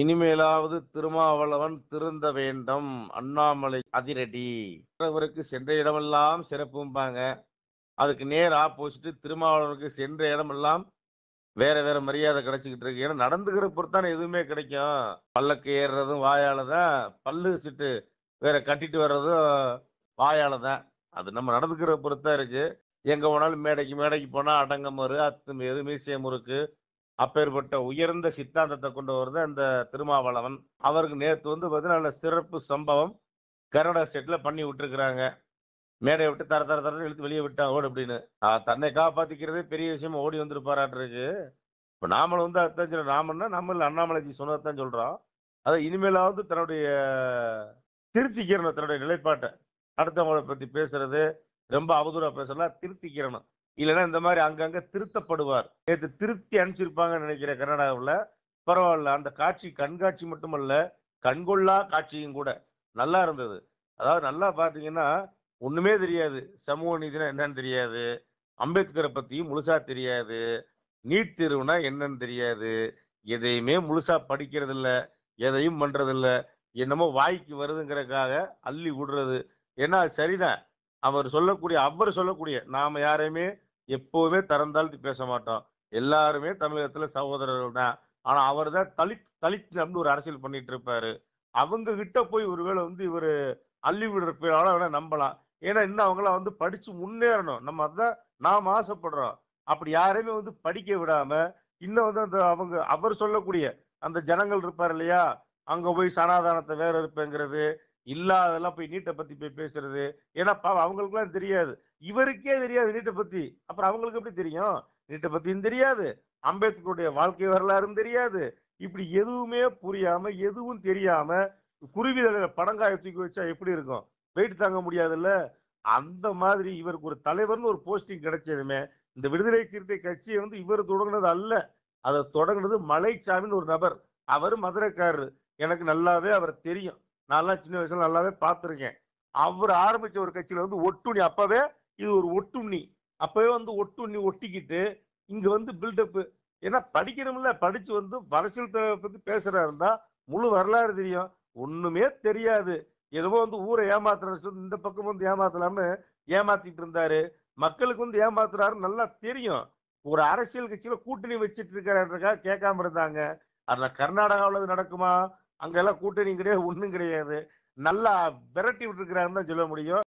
இனிமேலாவது திருமாவளவன் திருந்த வேண்டும் அண்ணாமலை அதிரடி அவருக்கு சென்ற இடமெல்லாம் சிறப்பும்பாங்க அதுக்கு நேர் ஆப்போசிட் திருமாவளவனுக்கு சென்ற இடமெல்லாம் வேற வேற மரியாதை கிடைச்சிக்கிட்டு இருக்கு ஏன்னா நடந்துகிற பொறுத்தான எதுவுமே கிடைக்கும் பல்லக்கு ஏறுறதும் வாயால தான் பல்லு சிட்டு வேற கட்டிட்டு வர்றதும் வாயால தான் அது நம்ம நடந்துக்கிற பொறுத்தான் இருக்கு எங்க போனாலும் மேடைக்கு மேடைக்கு போனா அடங்கமறு அத்து எது மீசியம் இருக்கு அப்பேற்பட்ட உயர்ந்த சித்தாந்தத்தை கொண்டு வருது அந்த திருமாவளவன் அவருக்கு நேற்று வந்து பார்த்தீங்கன்னா சிறப்பு சம்பவம் கனடா செட்டில் பண்ணி விட்டுருக்குறாங்க மேடையை விட்டு தர தர தர இழுத்து வெளியே விட்டா ஓடு அப்படின்னு தன்னை காப்பாற்றிக்கிறதே பெரிய விஷயமா ஓடி வந்திருப்பாராட்டிருக்கு இப்போ நாமளும் வந்து அதான் சொல்ல நாமன்னா நம்ம அண்ணாமலைக்கு சொன்னதான் சொல்கிறோம் அதை இனிமேலாவது தன்னுடைய திருத்திக்கிறணும் தன்னுடைய நிலைப்பாட்டை அடுத்தவங்களை பற்றி பேசுறது ரொம்ப அவதூறாக பேசலாம் திருத்திக்கிறணும் இல்லைன்னா இந்த மாதிரி அங்கங்க திருத்தப்படுவார் நேற்று திருத்தி அனுப்பிச்சிருப்பாங்கன்னு நினைக்கிறேன் கர்நாடகாவில் பரவாயில்ல அந்த காட்சி கண்காட்சி மட்டுமல்ல கண்கொள்ளா காட்சியும் கூட நல்லா இருந்தது அதாவது நல்லா பார்த்தீங்கன்னா ஒண்ணுமே தெரியாது சமூக நீதினா என்னன்னு தெரியாது அம்பேத்கரை பத்தியும் முழுசா தெரியாது நீட் தேர்வுனா என்னன்னு தெரியாது எதையுமே முழுசா படிக்கிறது இல்லை எதையும் பண்றது இல்லை என்னமோ வாய்க்கு வருதுங்கிறதுக்காக அள்ளி விடுறது ஏன்னா சரிதான் அவர் சொல்லக்கூடிய அவர் சொல்லக்கூடிய நாம யாரையுமே எப்பவுமே திறந்தாழ்த்தி பேச மாட்டோம் எல்லாருமே தமிழகத்துல சகோதரர்கள் தான் ஆனா அவர் தான் தலித் தலித் அப்படின்னு ஒரு அரசியல் பண்ணிட்டு இருப்பாரு அவங்க கிட்ட போய் ஒருவேளை வந்து இவர் அள்ளி விடுறப்பால அவனை நம்பலாம் ஏன்னா இன்னும் அவங்களாம் வந்து படிச்சு முன்னேறணும் நம்ம அதான் நாம் ஆசைப்படுறோம் அப்படி யாரையுமே வந்து படிக்க விடாம இன்னும் வந்து அந்த அவங்க அவர் சொல்லக்கூடிய அந்த ஜனங்கள் இருப்பார் இல்லையா அங்க போய் சனாதானத்தை வேற இருப்பேங்கிறது இல்லாதெல்லாம் போய் நீட்டை பத்தி போய் பேசுறது ஏன்னா அவங்களுக்குலாம் தெரியாது இவருக்கே தெரியாது நீட்டை பத்தி அப்புறம் அவங்களுக்கு எப்படி தெரியும் நீட்டை பத்தியும் தெரியாது அம்பேத்கருடைய வாழ்க்கை வரலாறும் தெரியாது இப்படி எதுவுமே புரியாம எதுவும் தெரியாம குருவி படங்காய தூக்கி வச்சா எப்படி இருக்கும் வெயிட் தாங்க முடியாதுல்ல அந்த மாதிரி இவருக்கு ஒரு தலைவர்னு ஒரு போஸ்டிங் கிடைச்சதுமே இந்த விடுதலை சிறுத்தை கட்சியை வந்து இவர் தொடங்கினது அல்ல அதை தொடங்கினது மலைச்சாமின்னு ஒரு நபர் அவர் மதுரைக்காரரு எனக்கு நல்லாவே அவர் தெரியும் நான்லாம் சின்ன வயசுல நல்லாவே பார்த்துருக்கேன் அவர் ஆரம்பிச்ச ஒரு கட்சியில வந்து ஒட்டுணி அப்பவே இது ஒரு ஒட்டுண்ணி அப்பவே வந்து ஒட்டுண்ணி ஒட்டிக்கிட்டு இங்க வந்து பில்டப்பு ஏன்னா படிக்கணும்ல படிச்சு வந்து அரசியல் பத்தி பேசுறா இருந்தா முழு வரலாறு தெரியும் ஒண்ணுமே தெரியாது ஏதோ வந்து ஊரை ஏமாத்துற இந்த பக்கம் வந்து ஏமாத்தலாம்னு ஏமாத்திட்டு இருந்தாரு மக்களுக்கு வந்து ஏமாத்துறாரு நல்லா தெரியும் ஒரு அரசியல் கட்சியில கூட்டணி வச்சுட்டு இருக்காரு கேட்காம இருந்தாங்க அதுல கர்நாடகாவில் நடக்குமா அங்கெல்லாம் கூட்டணி கிடையாது ஒன்றும் கிடையாது நல்லா விரட்டி விட்டுருக்கிறாருன்னு தான் சொல்ல முடியும்